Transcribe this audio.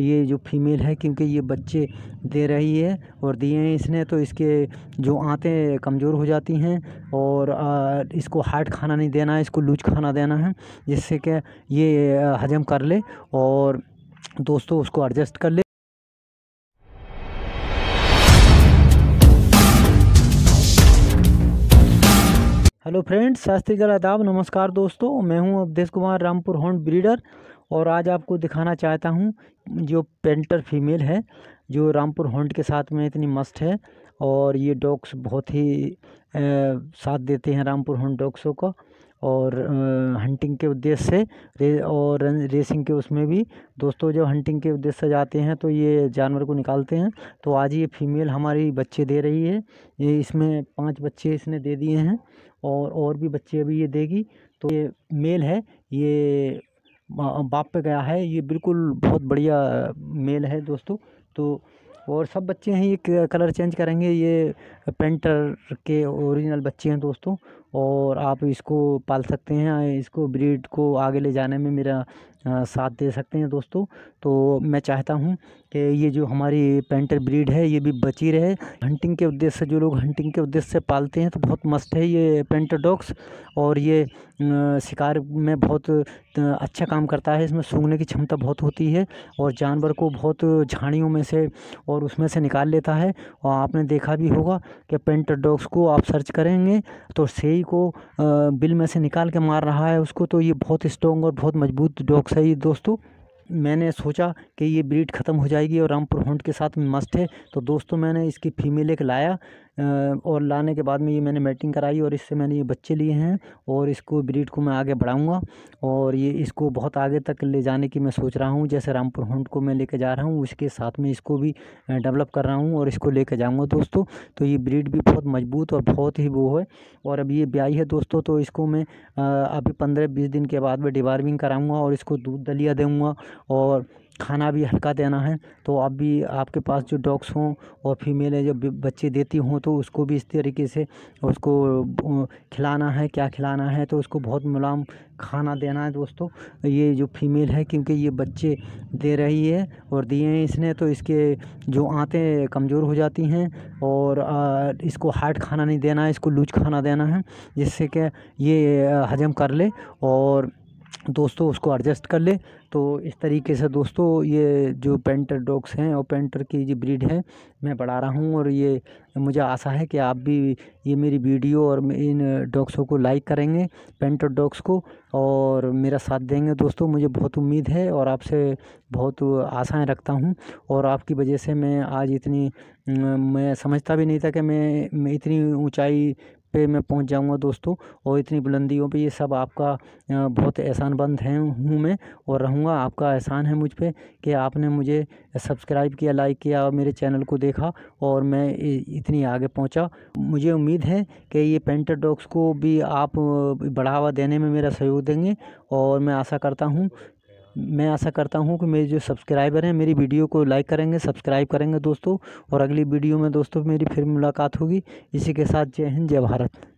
ये जो फीमेल है क्योंकि ये बच्चे दे रही है और दिए हैं इसने तो इसके जो आँतें कमज़ोर हो जाती हैं और इसको हार्ड खाना नहीं देना है इसको लूज खाना देना है जिससे कि ये हजम कर ले और दोस्तों उसको एडजस्ट कर ले हेलो फ्रेंड्स शास्त्री आदाब नमस्कार दोस्तों मैं हूं अवधेश कुमार रामपुर हॉन्ट ब्रीडर और आज आपको दिखाना चाहता हूँ जो पेंटर फीमेल है जो रामपुर हॉन्ट के साथ में इतनी मस्त है और ये डॉग्स बहुत ही ए, साथ देते हैं रामपुर हॉन्ट डॉग्सों का और हंटिंग के उद्देश्य से रे, और रेसिंग के उसमें भी दोस्तों जब हंटिंग के उद्देश्य से जाते हैं तो ये जानवर को निकालते हैं तो आज ये फीमेल हमारी बच्चे दे रही है ये इसमें पांच बच्चे इसने दे दिए हैं और और भी बच्चे अभी ये देगी तो ये मेल है ये बाप पे गया है ये बिल्कुल बहुत बढ़िया मेल है दोस्तों तो और सब बच्चे हैं ये कलर चेंज करेंगे ये पेंटर के ओरिजिनल बच्चे हैं दोस्तों और आप इसको पाल सकते हैं इसको ब्रीड को आगे ले जाने में मेरा साथ दे सकते हैं दोस्तों तो मैं चाहता हूं कि ये जो हमारी पेंटर ब्रीड है ये भी बची रहे हंटिंग के उद्देश्य से जो लोग हंटिंग के उद्देश्य से पालते हैं तो बहुत मस्त है ये पेंटर डॉग्स और ये शिकार में बहुत अच्छा काम करता है इसमें सूंघने की क्षमता बहुत होती है और जानवर को बहुत झाड़ियों में से और उसमें से निकाल लेता है और आपने देखा भी होगा कि पेंटर डॉग्स को आप सर्च करेंगे तो सेई को बिल में से निकाल के मार रहा है उसको तो ये बहुत स्ट्रॉन्ग और बहुत मजबूत डॉग है सही दोस्तों मैंने सोचा कि ये ब्रीड ख़त्म हो जाएगी और रामपुर होंड के साथ मस्त है तो दोस्तों मैंने इसकी फ़ीमेल एक लाया और लाने के बाद में ये मैंने मेटिंग कराई और इससे मैंने ये बच्चे लिए हैं और इसको ब्रीड को मैं आगे बढ़ाऊँगा और ये इसको बहुत आगे तक ले जाने की मैं सोच रहा हूँ जैसे रामपुर हंट को मैं लेके जा रहा हूँ उसके साथ में इसको भी डेवलप कर रहा हूँ और इसको लेके जाऊँगा दोस्तों तो ये ब्रीड भी बहुत मजबूत और बहुत ही वो है और अब ये ब्याई है दोस्तों तो इसको मैं अभी पंद्रह बीस दिन के बाद में डिबारविंग कराऊँगा और इसको दूध दलिया दूँगा और खाना भी हल्का देना है तो आप भी आपके पास जो डॉग्स हों और फीमेलें जो बच्चे देती हों तो उसको भी इस तरीके से उसको खिलाना है क्या खिलाना है तो उसको बहुत मुलाम खाना देना है दोस्तों ये जो फीमेल है क्योंकि ये बच्चे दे रही है और दिए हैं इसने तो इसके जो आँतें कमज़ोर हो जाती हैं और इसको हार्ड खाना नहीं देना है इसको लूज खाना देना है जिससे कि ये हजम कर ले और दोस्तों उसको एडजस्ट कर ले तो इस तरीके से दोस्तों ये जो पेंटर डॉग्स हैं और पेंटर की जो ब्रीड है मैं बढ़ा रहा हूँ और ये मुझे आशा है कि आप भी ये मेरी वीडियो और इन डॉग्सों को लाइक करेंगे पेंटर डॉग्स को और मेरा साथ देंगे दोस्तों मुझे बहुत उम्मीद है और आपसे बहुत आशाएँ रखता हूँ और आपकी वजह से मैं आज इतनी मैं समझता भी नहीं था कि मैं, मैं इतनी ऊँचाई पे मैं पहुंच जाऊंगा दोस्तों और इतनी बुलंदियों पे ये सब आपका बहुत एहसान बंद है हूँ मैं और रहूँगा आपका एहसान है मुझ पर कि आपने मुझे सब्सक्राइब किया लाइक किया और मेरे चैनल को देखा और मैं इतनी आगे पहुँचा मुझे उम्मीद है कि ये पेंटर डॉग्स को भी आप बढ़ावा देने में मेरा सहयोग देंगे और मैं आशा करता हूँ मैं आशा करता हूँ कि मेरे जो सब्सक्राइबर हैं मेरी वीडियो को लाइक करेंगे सब्सक्राइब करेंगे दोस्तों और अगली वीडियो में दोस्तों मेरी फिर मुलाकात होगी इसी के साथ जय हिंद जय भारत